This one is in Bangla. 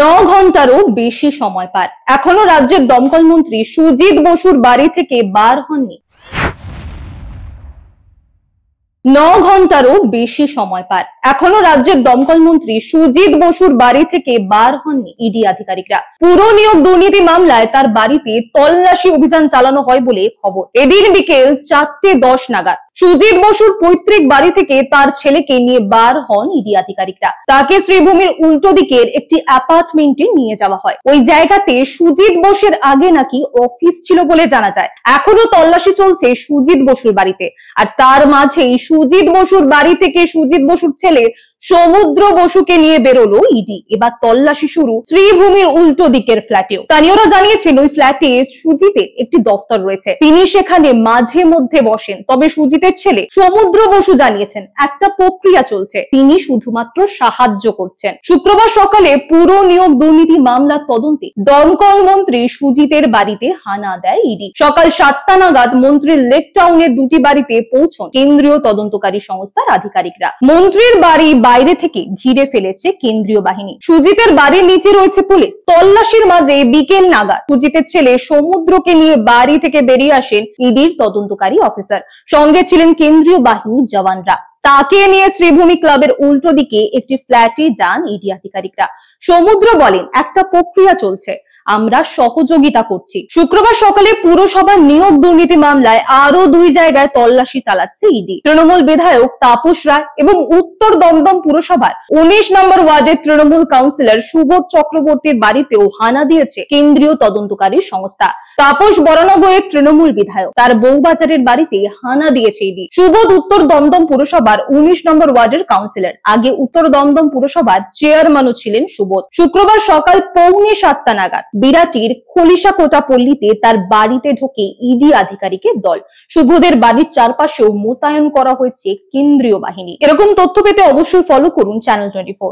ন ঘন্টারও বেশি সময় পার এখনো রাজ্যের দমকল মন্ত্রী সুজিত বসুর বাড়ি থেকে বার হননি ন ঘন্টারও বেশি সময় পার এখনো রাজ্যের দমকল মন্ত্রী সুজিত বসুর বাড়ি থেকে বার হননি ইডি আধিকারিকরা পুরো নিয়োগ দুর্নীতি মামলায় তার বাড়িতে তল্লাশি অভিযান চালানো হয় বলে খবর এদিন বিকেল চারটে দশ নাগাদ সুজিত বসুর পৈতৃক বাড়ি থেকে তার ছেলেকে নিয়ে বার হন ইডি আধিকারিকরা তাকে শ্রীভূমির উল্টো দিকের একটি অ্যাপার্টমেন্টে নিয়ে যাওয়া হয় ওই জায়গাতে সুজিত বসের আগে নাকি অফিস ছিল বলে জানা যায় এখনো তল্লাশি চলছে সুজিত বসুর বাড়িতে আর তার মাঝেই সুজিত বসুর বাড়ি থেকে সুজিত বসুর ছেলে সমুদ্র বসুকে নিয়ে বেরোলো ইডি e এবার তল্লাশি শুরু শ্রীভূমির উল্টো দিকের ফ্ল্যাটেও স্থানীয়রা জানিয়েছেন ওই ফ্ল্যাটে সুজিতের একটি দফতর রয়েছে তিনি সেখানে মাঝে মধ্যে বসেন তবে সুজিতের ছেলে সমুদ্র বসু জানিয়েছেন একটা প্রক্রিয়া চলছে তিনি শুধুমাত্র সাহায্য করছেন শুক্রবার সকালে পুরো নিয়োগ দুর্নীতি মামলার তদন্তে দমকল মন্ত্রী সুজিতের বাড়িতে হানা দেয় ইডি e সকাল সাতটা নাগাদ মন্ত্রীর লেক টাউনের দুটি বাড়িতে পৌঁছন কেন্দ্রীয় তদন্তকারী সংস্থার আধিকারিকরা মন্ত্রীর বাড়ি বাইরে থেকে ঘিরে ফেলেছে কেন্দ্রীয় বাহিনী সুজিতের বাড়ির নিচে রয়েছে পুলিশ তল্লাশির মাঝে বিকেল নাগাদ সুজিতের ছেলে সমুদ্রকে নিয়ে বাড়ি থেকে বেরিয়ে আসেন ইডির তদন্তকারী অফিসার সঙ্গে ছিলেন কেন্দ্রীয় বাহিনীর জওয়ানরা তাকে নিয়ে শ্রীভূমি ক্লাবের উল্টো দিকে একটি ফ্ল্যাটে যান ইডি আধিকারিকরা সমুদ্র বলেন একটা প্রক্রিয়া চলছে আমরা সহযোগিতা করছি শুক্রবার সকালে পুরসভার নিয়োগ দুর্নীতি মামলায় আরো দুই জায়গায় তল্লাশি চালাচ্ছে ইডি তৃণমূল বিধায়ক তাপস রায় এবং উত্তর দমদম পুরসভার উনিশ নম্বর ওয়ার্ডের তৃণমূল কাউন্সিলর সুবোধ চক্রবর্তীর বাড়িতেও হানা দিয়েছে কেন্দ্রীয় তদন্তকারী সংস্থা তাপস বরানগরের তৃণমূল বিধায়ক তার বৌবাজারের বাড়িতে হানা দিয়েছে ইডি সুবোধ উত্তর দমদম পুরসভার উনিশ নম্বর ওয়ার্ডের কাউন্সিলর আগে উত্তর দমদম পুরসভার চেয়ারম্যানও ছিলেন সুবোধ শুক্রবার সকাল পৌনে সাতটা নাগাদ বিরাটির কোটা পল্লীতে তার বাড়িতে ঢোকে ইডি আধিকারিকের দল শুভদের বাড়ির চারপাশেও মোতায়েন করা হয়েছে কেন্দ্রীয় বাহিনী এরকম তথ্য পেতে অবশ্যই ফলো করুন চ্যানেল টোয়েন্টি